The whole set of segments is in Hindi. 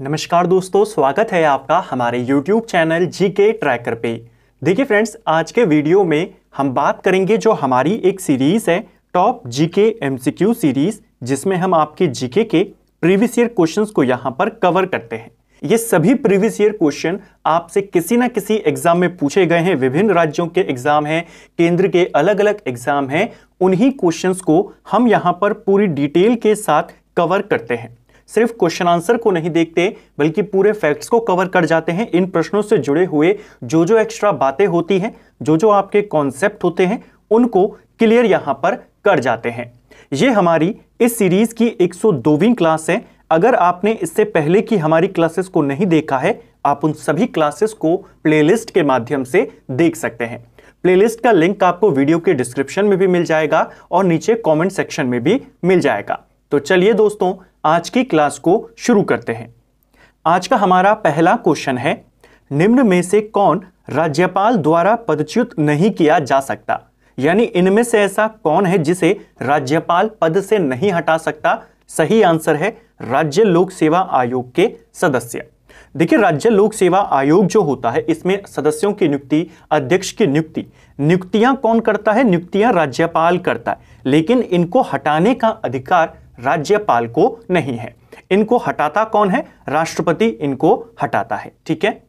नमस्कार दोस्तों स्वागत है आपका हमारे YouTube चैनल जी के ट्रैकर पे देखिए फ्रेंड्स आज के वीडियो में हम बात करेंगे जो हमारी एक सीरीज़ है टॉप जी के एम सीरीज़ जिसमें हम आपके जी के प्रीवियस ईयर क्वेश्चन को यहाँ पर कवर करते हैं ये सभी प्रीवियस ईयर क्वेश्चन आपसे किसी ना किसी एग्जाम में पूछे गए हैं विभिन्न राज्यों के एग्जाम हैं केंद्र के अलग अलग एग्जाम हैं उन्हीं क्वेश्चंस को हम यहाँ पर पूरी डिटेल के साथ कवर करते हैं सिर्फ क्वेश्चन आंसर को नहीं देखते बल्कि पूरे फैक्ट्स को कवर कर जाते हैं इन प्रश्नों से जुड़े हुए जो जो एक्स्ट्रा बातें होती हैं जो जो आपके कॉन्सेप्ट होते हैं उनको क्लियर यहाँ पर कर जाते हैं ये हमारी इस सीरीज़ की एक क्लास है अगर आपने इससे पहले की हमारी क्लासेस को नहीं देखा है आप उन सभी क्लासेस को प्लेलिस्ट के माध्यम से देख सकते हैं प्लेलिस्ट का लिंक आपको वीडियो के डिस्क्रिप्शन में भी मिल जाएगा और नीचे कमेंट सेक्शन में भी मिल जाएगा तो चलिए दोस्तों आज की क्लास को शुरू करते हैं आज का हमारा पहला क्वेश्चन है निम्न में से कौन राज्यपाल द्वारा पदच्युत नहीं किया जा सकता यानी इनमें से ऐसा कौन है जिसे राज्यपाल पद से नहीं हटा सकता सही आंसर है राज्य लोक सेवा आयोग के सदस्य देखिए राज्य लोक सेवा आयोग जो होता है इसमें सदस्यों की नियुक्ति अध्यक्ष की नियुक्ति नियुक्तियां कौन करता है नियुक्तियां राज्यपाल करता है लेकिन इनको हटाने का अधिकार राज्यपाल को नहीं है इनको हटाता कौन है राष्ट्रपति इनको हटाता है ठीक है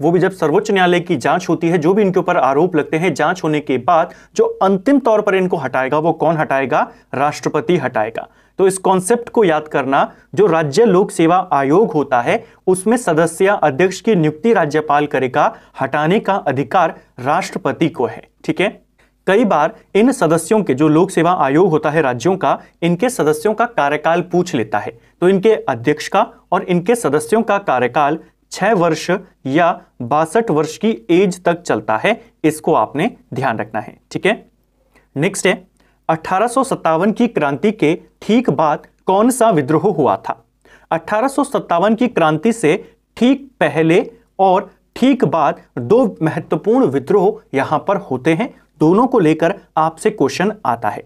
वो भी जब सर्वोच्च न्यायालय की जांच होती है जो भी इनके ऊपर आरोप लगते हैं जांच होने के बाद जो अंतिम तौर पर इनको हटाएगा वो कौन हटाएगा राष्ट्रपति हटाएगा तो इस कॉन्सेप्ट को याद करना जो राज्य लोक सेवा आयोग होता है उसमें सदस्य अध्यक्ष की नियुक्ति राज्यपाल करेगा हटाने का अधिकार राष्ट्रपति को है ठीक है कई बार इन सदस्यों के जो लोक सेवा आयोग होता है राज्यों का इनके सदस्यों का कार्यकाल पूछ लेता है तो इनके अध्यक्ष का और इनके सदस्यों का कार्यकाल छह वर्ष या बासठ वर्ष की एज तक चलता है इसको आपने ध्यान रखना है ठीक है नेक्स्ट है अठारह की क्रांति के ठीक बाद कौन सा विद्रोह हुआ था अठारह की क्रांति से ठीक पहले और ठीक बाद दो महत्वपूर्ण विद्रोह यहां पर होते हैं दोनों को लेकर आपसे क्वेश्चन आता है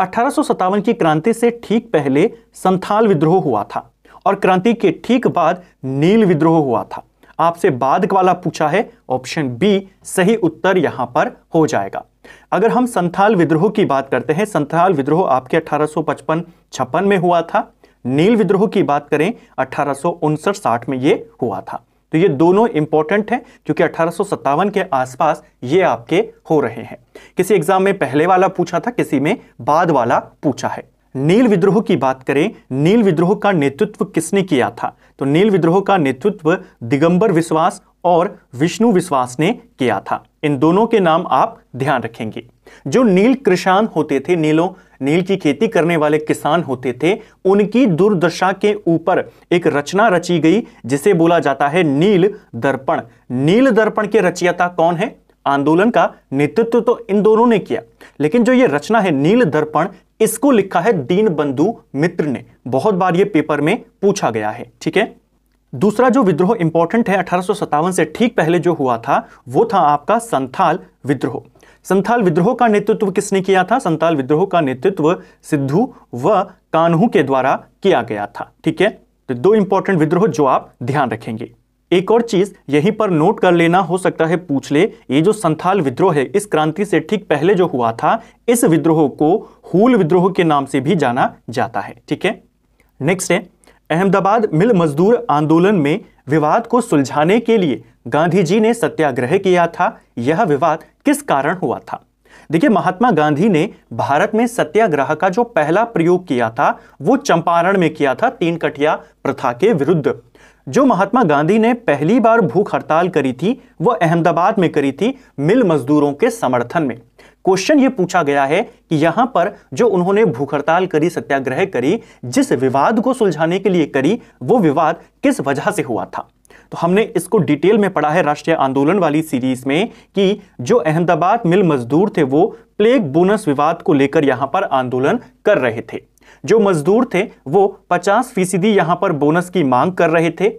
अठारह की क्रांति से ठीक पहले संथाल विद्रोह हुआ था और क्रांति के ठीक बाद नील विद्रोह हुआ था आपसे बाद वाला पूछा है ऑप्शन बी सही उत्तर यहां पर हो जाएगा अगर हम संथाल विद्रोह की बात करते हैं संथाल विद्रोह आपके 1855 छप्पन में हुआ था नील विद्रोह की बात करें अठारह में यह हुआ था तो ये दोनों इंपॉर्टेंट हैं क्योंकि अठारह के आसपास ये आपके हो रहे हैं किसी एग्जाम में पहले वाला पूछा था किसी में बाद वाला पूछा है नील विद्रोह की बात करें नील विद्रोह का नेतृत्व किसने किया था तो नील विद्रोह का नेतृत्व दिगंबर विश्वास और विष्णु विश्वास ने किया था इन दोनों के नाम आप ध्यान रखेंगे जो नील कृषाण होते थे नीलों नील की खेती करने वाले किसान होते थे उनकी दुर्दशा के ऊपर एक रचना रची गई जिसे बोला जाता है नील दर्पण नील दर्पण के रचयिता कौन है आंदोलन का नेतृत्व तो इन दोनों ने किया लेकिन जो ये रचना है नील दर्पण इसको लिखा है दीन बंधु मित्र ने बहुत बार ये पेपर में पूछा गया है ठीक है दूसरा जो विद्रोह इंपॉर्टेंट है अठारह से ठीक पहले जो हुआ था वो था आपका संथाल विद्रोह संथाल विद्रोह का नेतृत्व किसने किया था संथाल विद्रोह का नेतृत्व सिद्धू व कानहू के द्वारा किया गया था ठीक है तो दो इंपॉर्टेंट विद्रोह जो आप ध्यान रखेंगे एक और चीज यहीं पर नोट कर लेना हो सकता है पूछ ले ये जो संथाल विद्रोह है इस क्रांति से ठीक पहले जो हुआ था इस विद्रोह को हुल विद्रोह के नाम से भी जाना जाता है ठीक है नेक्स्ट है अहमदाबाद मिल मजदूर आंदोलन में विवाद को सुलझाने के लिए गांधी जी ने सत्याग्रह किया था यह विवाद किस कारण हुआ था देखिए महात्मा गांधी ने भारत में सत्याग्रह का जो पहला प्रयोग किया था वो चंपारण में किया था तीन कटिया प्रथा के विरुद्ध जो महात्मा गांधी ने पहली बार भूख हड़ताल करी थी वो अहमदाबाद में करी थी मिल मजदूरों के समर्थन में क्वेश्चन ये पूछा गया है कि यहां पर जो उन्होंने भूख हड़ताल करी सत्याग्रह करी जिस विवाद को सुलझाने के लिए करी वो विवाद किस वजह से हुआ था तो हमने इसको डिटेल में पढ़ा है राष्ट्रीय आंदोलन वाली सीरीज में कि जो अहमदाबाद मिल मजदूर थे वो प्लेग बोनस विवाद को लेकर यहां पर आंदोलन कर रहे थे जो मजदूर थे वो 50 फीसदी यहाँ पर बोनस की मांग कर रहे थे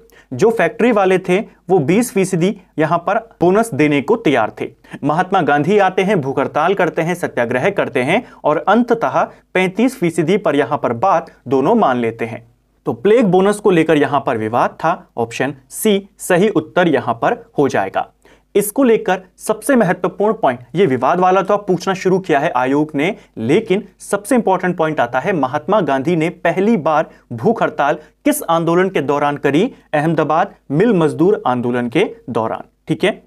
जो फैक्ट्री वाले थे वो 20 फीसदी यहाँ पर बोनस देने को तैयार थे महात्मा गांधी आते हैं भूख हड़ताल करते हैं सत्याग्रह करते हैं और अंततः 35 फीसदी पर यहाँ पर बात दोनों मान लेते हैं तो प्लेग बोनस को लेकर यहां पर विवाद था ऑप्शन सी सही उत्तर यहां पर हो जाएगा इसको लेकर सबसे महत्वपूर्ण पॉइंट ये विवाद वाला तो आप पूछना शुरू किया है आयोग ने लेकिन सबसे इंपॉर्टेंट पॉइंट आता है महात्मा गांधी ने पहली बार भूख हड़ताल किस आंदोलन के दौरान करी अहमदाबाद मिल मजदूर आंदोलन के दौरान ठीक है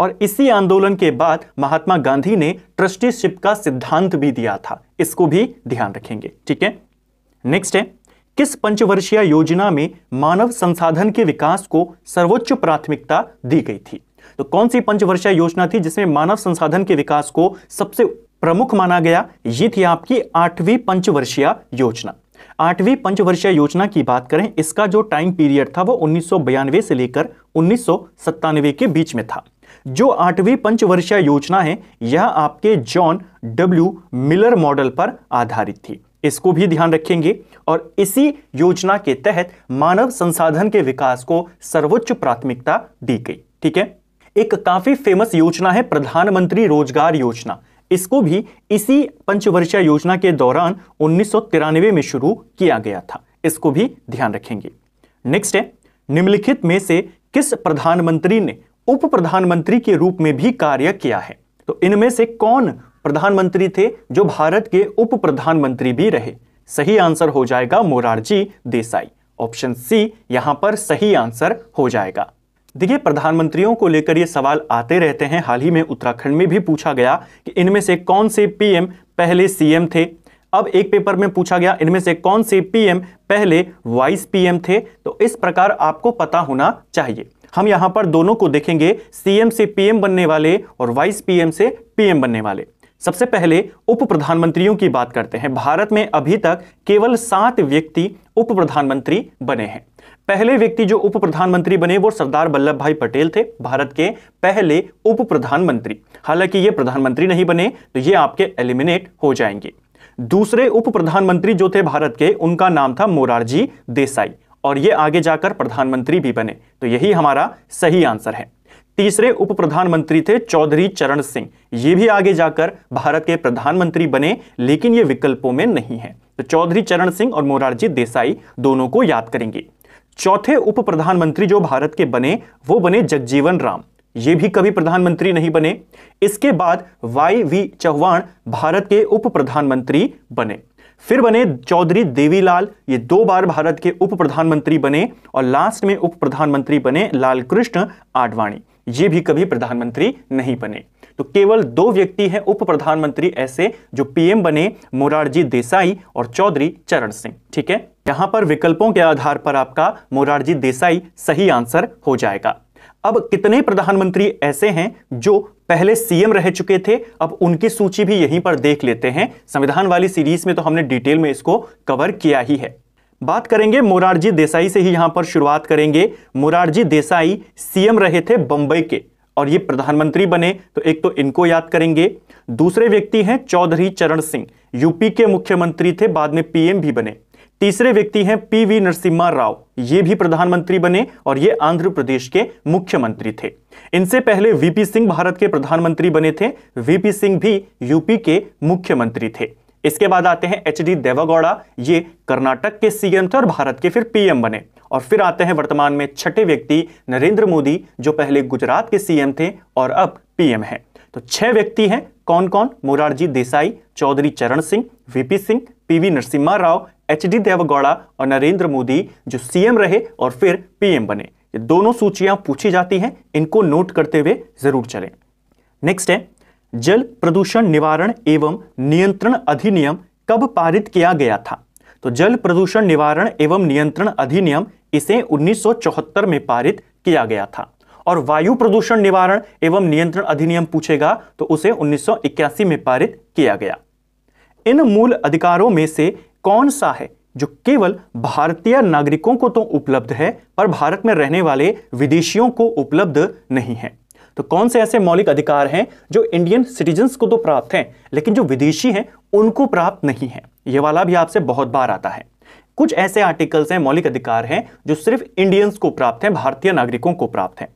और इसी आंदोलन के बाद महात्मा गांधी ने ट्रस्टीशिप का सिद्धांत भी दिया था इसको भी ध्यान रखेंगे ठीक है नेक्स्ट है किस पंचवर्षीय योजना में मानव संसाधन के विकास को सर्वोच्च प्राथमिकता दी गई थी तो कौन सी पंचवर्षीय योजना थी जिसमें मानव संसाधन के विकास को सबसे प्रमुख माना गया ये थी आपकी आठवीं पंचवर्षीय योजना आठवीं पंचवर्षीय योजना की बात करें इसका जो टाइम पीरियड था वो उन्नीस से लेकर उन्नीस के बीच में था जो आठवीं पंचवर्षीय योजना है यह आपके जॉन डब्ल्यू मिलर मॉडल पर आधारित थी इसको भी ध्यान रखेंगे और इसी योजना के तहत मानव संसाधन के विकास को सर्वोच्च प्राथमिकता दी गई ठीक है एक काफी फेमस योजना है प्रधानमंत्री रोजगार योजना इसको भी इसी पंचवर्षीय योजना के दौरान उन्नीस में शुरू किया गया था इसको भी ध्यान रखेंगे नेक्स्ट है निम्नलिखित में से किस प्रधानमंत्री ने उप प्रधानमंत्री के रूप में भी कार्य किया है तो इनमें से कौन प्रधानमंत्री थे जो भारत के उप प्रधानमंत्री भी रहे सही आंसर हो जाएगा मोरारजी देसाई ऑप्शन सी यहां पर सही आंसर हो जाएगा देखिए प्रधानमंत्रियों को लेकर ये सवाल आते रहते हैं हाल ही में उत्तराखंड में भी पूछा गया कि इनमें से कौन से पीएम पहले सीएम थे अब एक पेपर में पूछा गया इनमें से कौन से पीएम पहले वाइस पीएम थे तो इस प्रकार आपको पता होना चाहिए हम यहां पर दोनों को देखेंगे सीएम से पीएम बनने वाले और वाइस पीएम से पीएम बनने वाले सबसे पहले उप प्रधानमंत्रियों की बात करते हैं भारत में अभी तक केवल सात व्यक्ति उप प्रधानमंत्री बने हैं पहले व्यक्ति जो उप प्रधानमंत्री बने वो सरदार वल्लभ भाई पटेल थे भारत के पहले उप प्रधानमंत्री हालांकि ये प्रधानमंत्री नहीं बने तो ये आपके एलिमिनेट हो जाएंगे दूसरे उप प्रधानमंत्री जो थे भारत के उनका नाम था मोरारजी देसाई और ये आगे जाकर प्रधानमंत्री भी बने तो यही हमारा सही आंसर है तीसरे उप प्रधानमंत्री थे चौधरी चरण सिंह ये भी आगे जाकर भारत के प्रधानमंत्री बने लेकिन ये विकल्पों में नहीं है तो चौधरी चरण सिंह और मोरारजी देसाई दोनों को याद करेंगे चौथे उप प्रधानमंत्री जो भारत के बने वो बने जगजीवन राम ये भी कभी प्रधानमंत्री नहीं बने इसके बाद वाई वी चौहान भारत के उप प्रधानमंत्री बने फिर बने चौधरी देवीलाल ये दो बार भारत के उप प्रधानमंत्री बने और लास्ट में उप प्रधानमंत्री बने लालकृष्ण आडवाणी ये भी कभी प्रधानमंत्री नहीं बने तो केवल दो व्यक्ति हैं उप प्रधानमंत्री ऐसे जो पीएम बने मोरारजी देसाई और चौधरी चरण सिंह ठीक है यहां पर विकल्पों के आधार पर आपका मोरारजी देसाई सही आंसर हो जाएगा अब कितने प्रधानमंत्री ऐसे हैं जो पहले सीएम रह चुके थे अब उनकी सूची भी यहीं पर देख लेते हैं संविधान वाली सीरीज में तो हमने डिटेल में इसको कवर किया ही है बात करेंगे मोरारजी देसाई से ही यहां पर शुरुआत करेंगे मोरारजी देसाई सीएम रहे थे बंबई के और ये प्रधानमंत्री बने तो एक तो इनको याद करेंगे दूसरे व्यक्ति हैं चौधरी चरण सिंह यूपी के मुख्यमंत्री थे बाद में पीएम भी बने तीसरे व्यक्ति हैं पीवी नरसिम्हा राव ये भी प्रधानमंत्री बने और ये आंध्र प्रदेश के मुख्यमंत्री थे इनसे पहले वीपी सिंह भारत के प्रधानमंत्री बने थे वीपी सिंह भी यूपी के मुख्यमंत्री थे इसके बाद आते हैं एच डी देवागौड़ा ये कर्नाटक के सीएम थे और भारत के फिर पीएम बने और फिर आते हैं वर्तमान में छठे व्यक्ति नरेंद्र मोदी जो पहले गुजरात के सीएम थे और अब पीएम हैं तो छह व्यक्ति हैं कौन कौन Morarji Desai Chaudhary Charan Singh VP Singh PV Narasimha Rao H D Deve Gowda और नरेंद्र मोदी जो सीएम रहे और फिर पीएम बने ये दोनों सूचियां पूछी जाती हैं इनको नोट करते हुए जरूर चलें नेक्स्ट है जल प्रदूषण निवारण एवं नियंत्रण अधिनियम कब पारित किया गया था तो जल प्रदूषण निवारण एवं नियंत्रण अधिनियम इसे 1974 में पारित किया गया था और वायु प्रदूषण निवारण एवं नियंत्रण अधिनियम पूछेगा तो उसे 1981 में पारित किया गया इन मूल अधिकारों में से कौन सा है जो केवल भारतीय नागरिकों को तो उपलब्ध है पर भारत में रहने वाले विदेशियों को उपलब्ध नहीं है तो कौन से ऐसे मौलिक अधिकार हैं जो इंडियन सिटीजन्स को तो प्राप्त हैं लेकिन जो विदेशी हैं उनको प्राप्त नहीं है ये वाला भी आपसे बहुत बार आता है कुछ ऐसे आर्टिकल्स हैं मौलिक अधिकार हैं जो सिर्फ इंडियंस को प्राप्त हैं भारतीय नागरिकों को प्राप्त हैं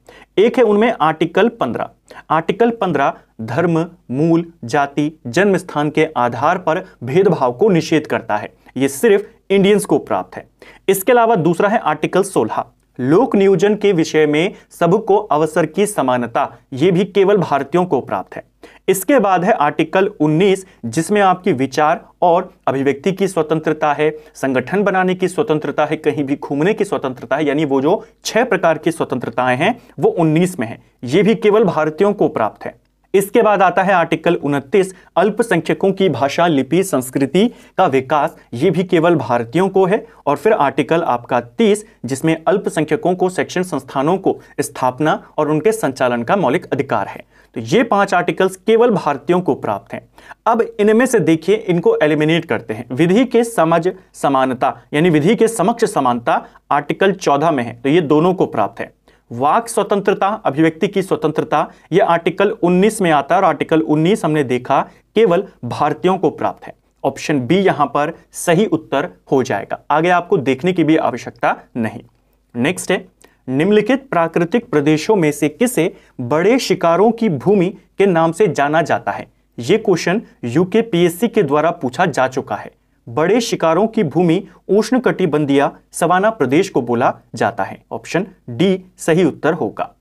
एक है उनमें आर्टिकल 15 आर्टिकल 15 धर्म मूल जाति जन्म स्थान के आधार पर भेदभाव को निषेध करता है यह सिर्फ इंडियंस को प्राप्त है इसके अलावा दूसरा है आर्टिकल सोलह लोक नियोजन के विषय में सबको अवसर की समानता यह भी केवल भारतीयों को प्राप्त है इसके बाद है आर्टिकल 19 जिसमें आपकी विचार और अभिव्यक्ति की स्वतंत्रता है संगठन बनाने की स्वतंत्रता है कहीं भी घूमने की स्वतंत्रता है यानी वो जो छह प्रकार की स्वतंत्रताएं हैं वो 19 में है ये भी केवल भारतीयों को प्राप्त है इसके बाद आता है आर्टिकल उनतीस अल्पसंख्यकों की भाषा लिपि संस्कृति का विकास ये भी केवल भारतीयों को है और फिर आर्टिकल आपका तीस जिसमें अल्पसंख्यकों को शैक्षण संस्थानों को स्थापना और उनके संचालन का मौलिक अधिकार है तो ये पांच आर्टिकल्स केवल भारतीयों को प्राप्त हैं अब इनमें से देखिए इनको एलिमिनेट करते हैं विधि के समझ समानता यानी विधि के समक्ष समानता आर्टिकल चौदह में है तो ये दोनों को प्राप्त है वाक स्वतंत्रता अभिव्यक्ति की स्वतंत्रता यह आर्टिकल 19 में आता है और आर्टिकल 19 हमने देखा केवल भारतीयों को प्राप्त है ऑप्शन बी यहां पर सही उत्तर हो जाएगा आगे आपको देखने की भी आवश्यकता नहीं नेक्स्ट है निम्नलिखित प्राकृतिक प्रदेशों में से किसे बड़े शिकारों की भूमि के नाम से जाना जाता है यह क्वेश्चन यूके पीएससी के द्वारा पूछा जा चुका है बड़े शिकारों की भूमि उष्ण कटिबंधीय सवाना प्रदेश को बोला जाता है ऑप्शन डी सही उत्तर होगा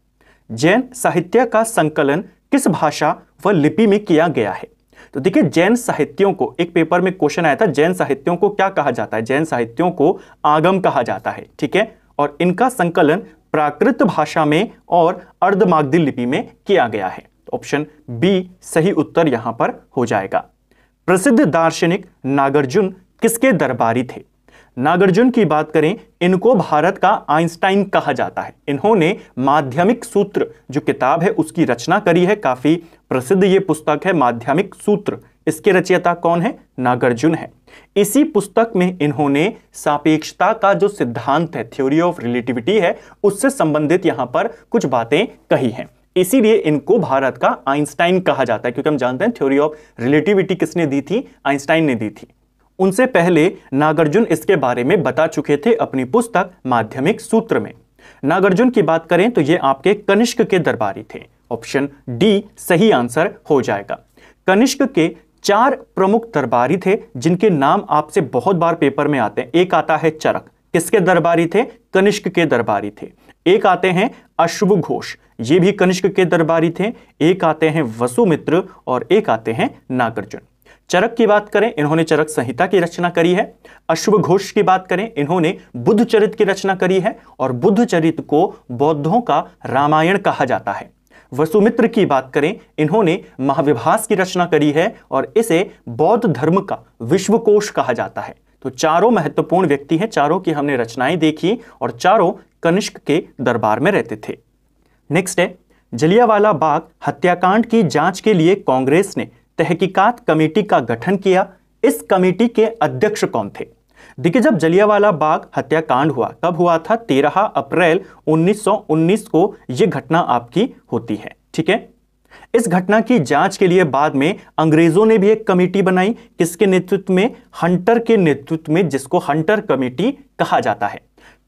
जैन साहित्य का संकलन किस भाषा व लिपि में किया गया है तो देखिए जैन साहित्यों को एक पेपर में क्वेश्चन आया था जैन साहित्यों को क्या कहा जाता है जैन साहित्यों को आगम कहा जाता है ठीक है और इनका संकलन प्राकृत भाषा में और अर्धमागधी लिपि में किया गया है ऑप्शन बी सही उत्तर यहां पर हो जाएगा प्रसिद्ध दार्शनिक नागार्जुन किसके दरबारी थे नागार्जुन की बात करें इनको भारत का आइंस्टाइन कहा जाता है इन्होंने माध्यमिक सूत्र जो किताब है उसकी रचना करी है काफ़ी प्रसिद्ध ये पुस्तक है माध्यमिक सूत्र इसके रचयिता कौन है नागार्जुन है इसी पुस्तक में इन्होंने सापेक्षता का जो सिद्धांत है थ्योरी ऑफ रिलेटिविटी है उससे संबंधित यहाँ पर कुछ बातें कही हैं इसीलिए इनको भारत का आइंस्टाइन कहा जाता है क्योंकि हम जानते हैं थ्योरी ऑफ रिलेटिविटी किसने दी थी आइंस्टाइन ने दी थी उनसे पहले नागार्जुन इसके बारे में बता चुके थे अपनी पुस्तक माध्यमिक सूत्र में नागार्जुन की बात करें तो ये आपके कनिष्क के दरबारी थे ऑप्शन डी सही आंसर हो जाएगा कनिष्क के चार प्रमुख दरबारी थे जिनके नाम आपसे बहुत बार पेपर में आते हैं एक आता है चरक किसके दरबारी थे कनिष्क के दरबारी थे एक आते हैं अश्वघोष ये भी कनिष्क के दरबारी थे एक आते हैं वसुमित्र और एक आते हैं नागार्जुन चरक की बात करें इन्होंने चरक संहिता की रचना करी है अश्वघोष की बात करें इन्होंने बुद्ध चरित की रचना करी है और बुद्ध चरित को बौद्धों का रामायण कहा जाता है वसुमित्र की बात करें इन्होंने महाविभास की रचना करी है और इसे बौद्ध धर्म का विश्वकोश कहा जाता है तो चारों महत्वपूर्ण व्यक्ति हैं चारों की हमने रचनाएं देखी और चारों कनिष्क के दरबार में रहते थे नेक्स्ट है जलियावाला बाग हत्याकांड की जांच के लिए कांग्रेस ने तहकीकात कमेटी का गठन किया इस कमेटी के अध्यक्ष कौन थे देखिए जब जलियावाला बाग हत्याकांड हुआ तब हुआ था 13 अप्रैल 1919 को यह घटना आपकी होती है ठीक है इस घटना की जांच के लिए बाद में अंग्रेजों ने भी एक कमेटी बनाई किसके नेतृत्व में हंटर के नेतृत्व में जिसको हंटर कमेटी कहा जाता है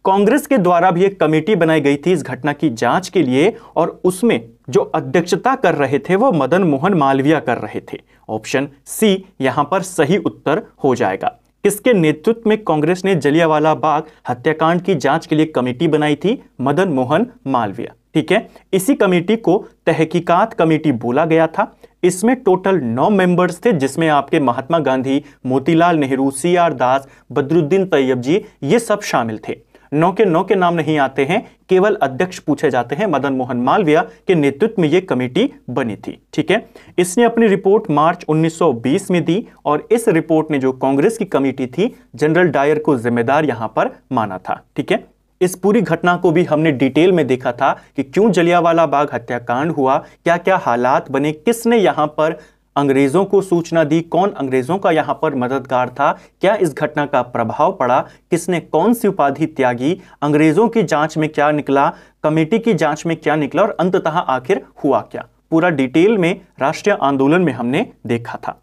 कांग्रेस के द्वारा भी एक कमेटी बनाई गई थी इस घटना की जांच के लिए और उसमें जो अध्यक्षता कर रहे थे वो मदन मोहन मालवीय कर रहे थे ऑप्शन सी यहां पर सही उत्तर हो जाएगा किसके नेतृत्व में कांग्रेस ने जलियावाला बाग हत्याकांड की जांच के लिए कमेटी बनाई थी मदन मोहन मालवीय ठीक है इसी कमेटी को तहकीकात कमेटी बोला गया था इसमें टोटल नौ मेंबर्स थे जिसमें आपके Mahatma Gandhi Motilal Nehru C R Das Badruddin Tyabji ये सब शामिल थे नौ के नौ के नाम नहीं आते हैं केवल अध्यक्ष पूछे जाते हैं मदन मोहन मालविया के नेतृत्व में यह कमेटी बनी थी ठीक है इसने अपनी रिपोर्ट मार्च 1920 में दी और इस रिपोर्ट ने जो कांग्रेस की कमेटी थी जनरल डायर को जिम्मेदार यहां पर माना था ठीक है इस पूरी घटना को भी हमने डिटेल में देखा था कि क्यों जलियावाला बाग हत्याकांड हुआ क्या क्या हालात बने किसने यहां पर अंग्रेज़ों को सूचना दी कौन अंग्रेज़ों का यहां पर मददगार था क्या इस घटना का प्रभाव पड़ा किसने कौन सी उपाधि त्यागी अंग्रेज़ों की जांच में क्या निकला कमेटी की जांच में क्या निकला और अंततः आखिर हुआ क्या पूरा डिटेल में राष्ट्रीय आंदोलन में हमने देखा था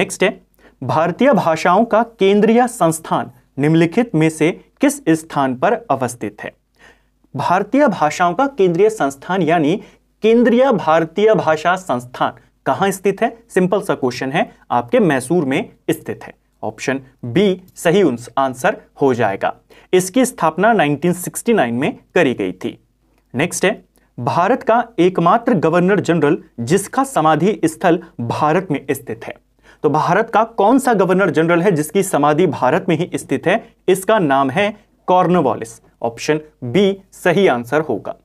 नेक्स्ट है भारतीय भाषाओं का केंद्रीय संस्थान निम्नलिखित में से किस स्थान पर अवस्थित है भारतीय भाषाओं का केंद्रीय संस्थान यानी केंद्रीय भारतीय भाषा संस्थान कहां स्थित है सिंपल सा क्वेश्चन है आपके मैसूर में स्थित है ऑप्शन बी सही आंसर हो जाएगा इसकी स्थापना 1969 में करी गई थी नेक्स्ट है भारत का एकमात्र गवर्नर जनरल जिसका समाधि स्थल भारत में स्थित है तो भारत का कौन सा गवर्नर जनरल है जिसकी समाधि भारत में ही स्थित है इसका नाम है कॉर्नोवालिस ऑप्शन बी सही आंसर होगा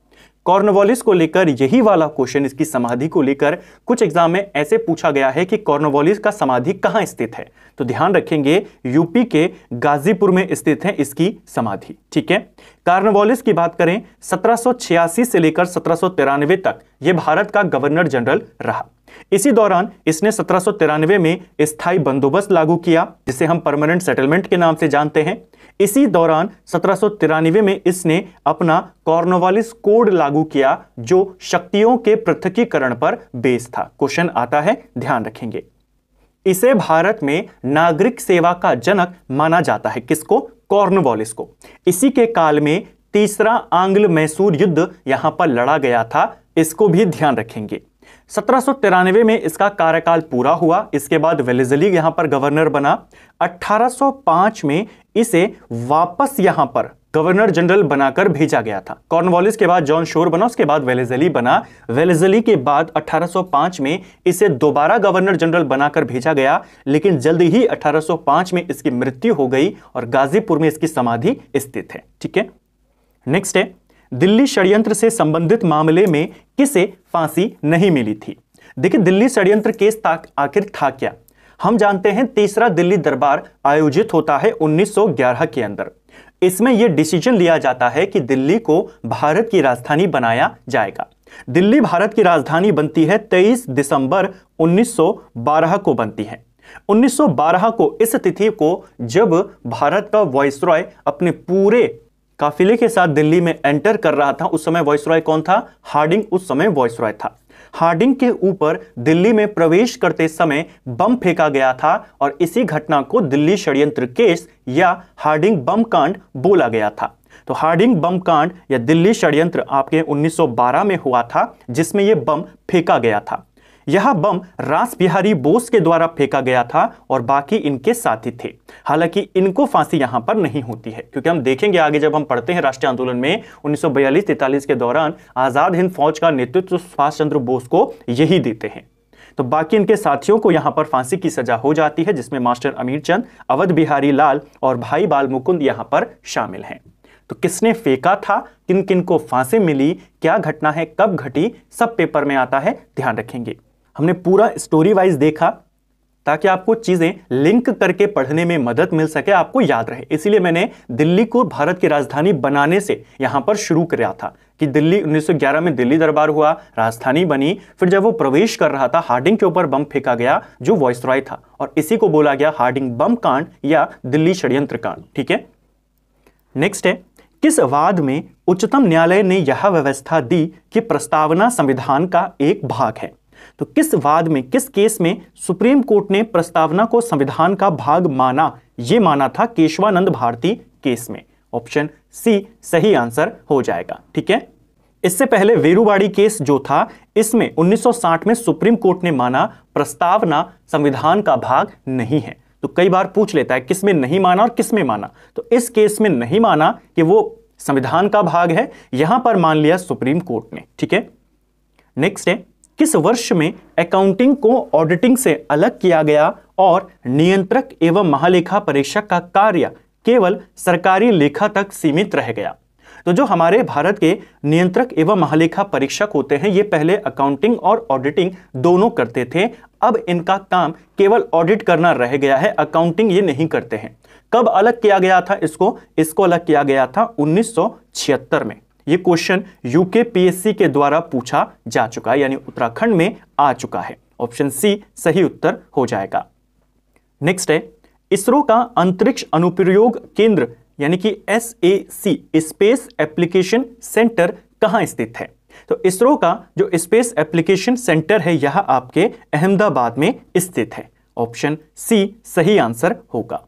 कॉर्नवॉलिस को लेकर यही वाला क्वेश्चन इसकी समाधि को लेकर कुछ एग्जाम में ऐसे पूछा गया है कि कॉर्नवॉलिस का समाधि कहां स्थित है तो ध्यान रखेंगे यूपी के गाजीपुर में स्थित है इसकी समाधि ठीक है कार्नवॉलिस की बात करें सत्रह से लेकर सत्रह तक यह भारत का गवर्नर जनरल रहा इसी दौरान इसने सत्रह में स्थायी बंदोबस्त लागू किया जिसे हम परमानेंट सेटलमेंट के नाम से जानते हैं इसी दौरान सत्रह में इसने अपना कॉर्नोवालिस कोड लागू किया जो शक्तियों के पृथकीकरण पर बेस था क्वेश्चन आता है ध्यान रखेंगे इसे भारत में नागरिक सेवा का जनक माना जाता है किसको कॉर्नवॉलिस को इसी के काल में तीसरा आंग्ल मैसूर युद्ध यहां पर लड़ा गया था इसको भी ध्यान रखेंगे सत्रह में इसका कार्यकाल पूरा हुआ इसके बाद वेलेजली यहां पर गवर्नर बना 1805 में इसे वापस यहां पर गवर्नर जनरल बनाकर भेजा गया था कॉर्नवालिस के बाद जॉन शोर बना उसके बाद वेलेजली बना वेलेजली के बाद 1805 में इसे दोबारा गवर्नर जनरल बनाकर भेजा गया लेकिन जल्द ही 1805 में इसकी मृत्यु हो गई और गाजीपुर में इसकी समाधि स्थित है ठीक है नेक्स्ट है दिल्ली षड्यंत्र से संबंधित मामले में किसे फांसी नहीं मिली थी देखिए दिल्ली षड्यंत्र केस आखिर था क्या हम जानते हैं तीसरा दिल्ली दरबार आयोजित होता है 1911 के अंदर इसमें यह डिसीजन लिया जाता है कि दिल्ली को भारत की राजधानी बनाया जाएगा दिल्ली भारत की राजधानी बनती है 23 दिसंबर 1912 को बनती है 1912 को इस तिथि को जब भारत का वॉइस अपने पूरे काफिले के साथ दिल्ली में एंटर कर रहा था उस समय वॉइस रॉय कौन था हार्डिंग उस समय वॉइस रॉय था हार्डिंग के ऊपर दिल्ली में प्रवेश करते समय बम फेंका गया था और इसी घटना को दिल्ली षड्यंत्र केस या हार्डिंग बम कांड बोला गया था तो हार्डिंग बम कांड या दिल्ली षड्यंत्र आपके 1912 में हुआ था जिसमें यह बम फेंका गया था यह बम रास बिहारी बोस के द्वारा फेंका गया था और बाकी इनके साथी थे हालांकि इनको फांसी यहां पर नहीं होती है क्योंकि हम देखेंगे आगे जब हम पढ़ते हैं राष्ट्रीय आंदोलन में 1942-43 के दौरान आजाद हिंद फौज का नेतृत्व सुभाष चंद्र बोस को यही देते हैं तो बाकी इनके साथियों को यहां पर फांसी की सजा हो जाती है जिसमें मास्टर अमीर चंद अवध बिहारी लाल और भाई बाल मुकुंद यहां पर शामिल हैं तो किसने फेंका था किन किन को फांसी मिली क्या घटना है कब घटी सब पेपर में आता है ध्यान रखेंगे हमने पूरा स्टोरी वाइज देखा ताकि आपको चीज़ें लिंक करके पढ़ने में मदद मिल सके आपको याद रहे इसीलिए मैंने दिल्ली को भारत की राजधानी बनाने से यहां पर शुरू किया था कि दिल्ली 1911 में दिल्ली दरबार हुआ राजधानी बनी फिर जब वो प्रवेश कर रहा था हार्डिंग के ऊपर बम फेंका गया जो वॉइस रॉय था और इसी को बोला गया हार्डिंग बम कांड या दिल्ली षड्यंत्र कांड ठीक है नेक्स्ट है किस वाद में उच्चतम न्यायालय ने यह व्यवस्था दी कि प्रस्तावना संविधान का एक भाग है तो किस वाद में किस केस में सुप्रीम कोर्ट ने प्रस्तावना को संविधान का भाग माना ये माना था केशवानंद भारती केस में ऑप्शन सी सही आंसर हो जाएगा ठीक है इससे पहले वेरूबाड़ी केस जो था इसमें 1960 में सुप्रीम कोर्ट ने माना प्रस्तावना संविधान का भाग नहीं है तो कई बार पूछ लेता है किसमें नहीं माना और किसमें माना तो इस केस में नहीं माना कि वो संविधान का भाग है यहां पर मान लिया सुप्रीम कोर्ट ने ठीक है नेक्स्ट है किस वर्ष में अकाउंटिंग को ऑडिटिंग से अलग किया गया और नियंत्रक एवं महालेखा परीक्षक का कार्य केवल सरकारी लेखा तक सीमित रह गया तो जो हमारे भारत के नियंत्रक एवं महालेखा परीक्षक होते हैं ये पहले अकाउंटिंग और ऑडिटिंग दोनों करते थे अब इनका काम केवल ऑडिट करना रह गया है अकाउंटिंग ये नहीं करते हैं कब अलग किया गया था इसको इसको अलग किया गया था 1976 में ये क्वेश्चन यूके पीएससी के द्वारा पूछा जा चुका है यानी उत्तराखंड में आ चुका है ऑप्शन सी सही उत्तर हो जाएगा नेक्स्ट है इसरो का अंतरिक्ष अनुप्रयोग केंद्र यानी कि S A C space application centre कहां स्थित है तो इसरो का जो स्पेस एप्लीकेशन सेंटर है यह आपके अहमदाबाद में स्थित है ऑप्शन सी सही आंसर होगा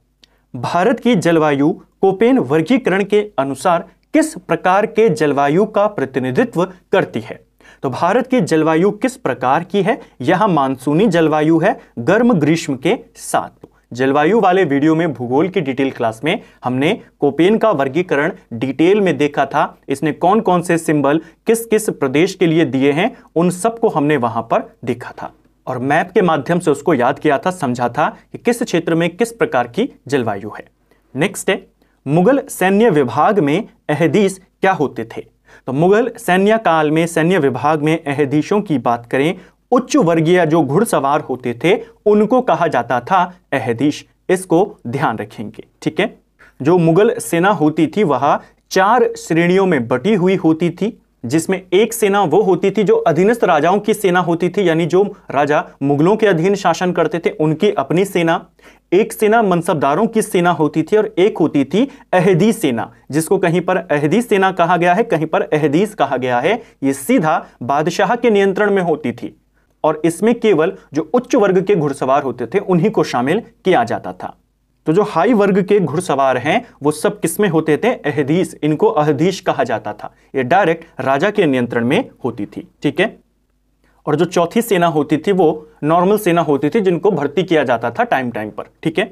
भारत की जलवायु कोपेन वर्गीकरण के अनुसार किस प्रकार के जलवायु का प्रतिनिधित्व करती है तो भारत की जलवायु किस प्रकार की है यह मानसूनी जलवायु है गर्म ग्रीष्म के साथ तो जलवायु वाले वीडियो में भूगोल की डिटेल क्लास में हमने कोपेन का वर्गीकरण डिटेल में देखा था इसने कौन कौन से सिंबल किस किस प्रदेश के लिए दिए हैं उन सबको हमने वहां पर देखा था और मैप के माध्यम से उसको याद किया था समझा था कि किस क्षेत्र में किस प्रकार की जलवायु है नेक्स्ट है मुगल सैन्य विभाग में अहदीस क्या होते थे तो मुगल सैन्य काल में सैन्य विभाग में अहदीशों की बात करें उच्च वर्गीय जो घुड़सवार होते थे उनको कहा जाता था अहदीश इसको ध्यान रखेंगे ठीक है जो मुगल सेना होती थी वह चार श्रेणियों में बटी हुई होती थी जिसमें एक सेना वो होती थी जो अधीनस्थ राजाओं की सेना होती थी यानी जो राजा मुगलों के अधीन शासन करते थे उनकी अपनी सेना एक सेना मनसबदारों की सेना होती थी और एक होती थी अहदी सेना जिसको कहीं पर अहदी सेना कहा गया है कहीं पर अहदीस कहा गया है ये सीधा बादशाह के नियंत्रण में होती थी और इसमें केवल जो उच्च वर्ग के घुड़सवार होते थे उन्हीं को शामिल किया जाता था तो जो हाई वर्ग के घुड़सवार हैं वो सब किसमें होते थे अहदीस इनको अहदीश कहा जाता था ये डायरेक्ट राजा के नियंत्रण में होती थी ठीक है और जो चौथी सेना होती थी वो नॉर्मल सेना होती थी जिनको भर्ती किया जाता था टाइम टाइम पर ठीक है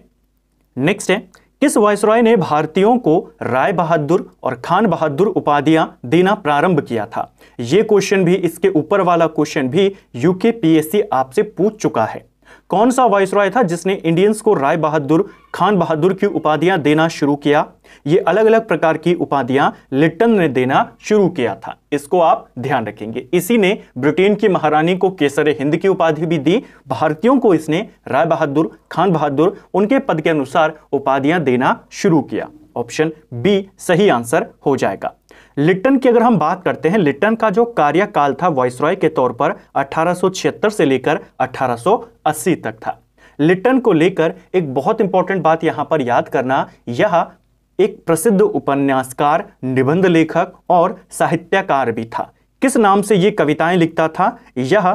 नेक्स्ट है किस वायसराय ने भारतीयों को राय बहादुर और खान बहादुर उपाधियां देना प्रारंभ किया था यह क्वेश्चन भी इसके ऊपर वाला क्वेश्चन भी यूके पीएससी आपसे पूछ चुका है कौन सा वॉइस रॉय था जिसने इंडियंस को राय बहादुर खान बहादुर की उपाधियां देना शुरू किया ये अलग अलग प्रकार की उपाधियां लिट्टन ने देना शुरू किया था इसको आप ध्यान रखेंगे इसी ने ब्रिटेन की महारानी को केसर हिंद की उपाधि भी दी भारतीयों को इसने राय बहादुर खान बहादुर उनके पद के अनुसार उपाधियां देना शुरू किया ऑप्शन बी सही आंसर हो जाएगा लिट्टन की अगर हम बात करते हैं लिट्टन का जो कार्यकाल था वॉइसरॉय के तौर पर अठारह से लेकर 1880 तक था लिट्टन को लेकर एक बहुत इंपॉर्टेंट बात यहां पर याद करना यह एक प्रसिद्ध उपन्यासकार निबंध लेखक और साहित्यकार भी था किस नाम से ये कविताएं लिखता था यह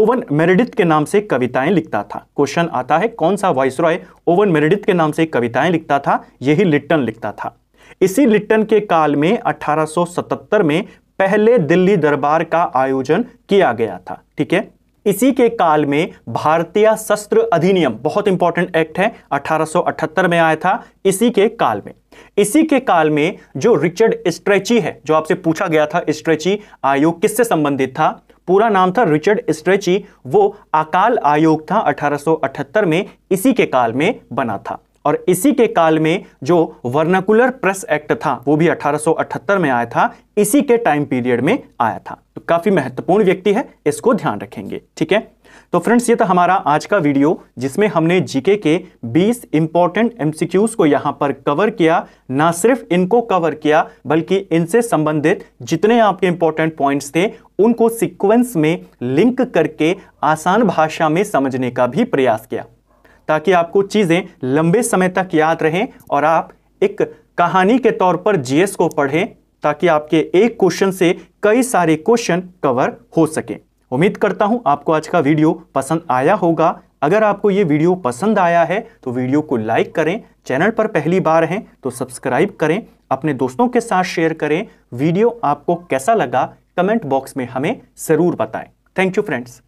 ओवन मेरिडित के नाम से कविताएं लिखता था क्वेश्चन आता है कौन सा वाइसरॉय ओवन मेरिडित के नाम से कविताएं लिखता था यही लिट्टन लिखता था इसी लिट्टन के काल में 1877 में पहले दिल्ली दरबार का आयोजन किया गया था ठीक है इसी के काल में भारतीय शस्त्र अधिनियम बहुत इंपॉर्टेंट एक्ट है 1878 में आया था इसी के काल में इसी के काल में जो रिचर्ड स्ट्रेची है जो आपसे पूछा गया था स्ट्रेची आयोग किससे संबंधित था पूरा नाम था रिचर्ड स्ट्रेची वो अकाल आयोग था 1878 में इसी के काल में बना था और इसी के काल में जो वर्नाकुलर प्रेस एक्ट था वो भी 1878 में आया था इसी के टाइम पीरियड में आया था तो काफी महत्वपूर्ण व्यक्ति है इसको ध्यान रखेंगे ठीक है तो फ्रेंड्स ये था हमारा आज का वीडियो जिसमें हमने जीके के 20 इंपॉर्टेंट एमसीक्यूज को यहां पर कवर किया ना सिर्फ इनको कवर किया बल्कि इनसे संबंधित जितने आपके इंपॉर्टेंट पॉइंट्स थे उनको सीक्वेंस में लिंक करके आसान भाषा में समझने का भी प्रयास किया ताकि आपको चीज़ें लंबे समय तक याद रहें और आप एक कहानी के तौर पर जीएस को पढ़ें ताकि आपके एक क्वेश्चन से कई सारे क्वेश्चन कवर हो सकें उम्मीद करता हूं आपको आज का वीडियो पसंद आया होगा अगर आपको ये वीडियो पसंद आया है तो वीडियो को लाइक करें चैनल पर पहली बार हैं तो सब्सक्राइब करें अपने दोस्तों के साथ शेयर करें वीडियो आपको कैसा लगा कमेंट बॉक्स में हमें ज़रूर बताएं थैंक यू फ्रेंड्स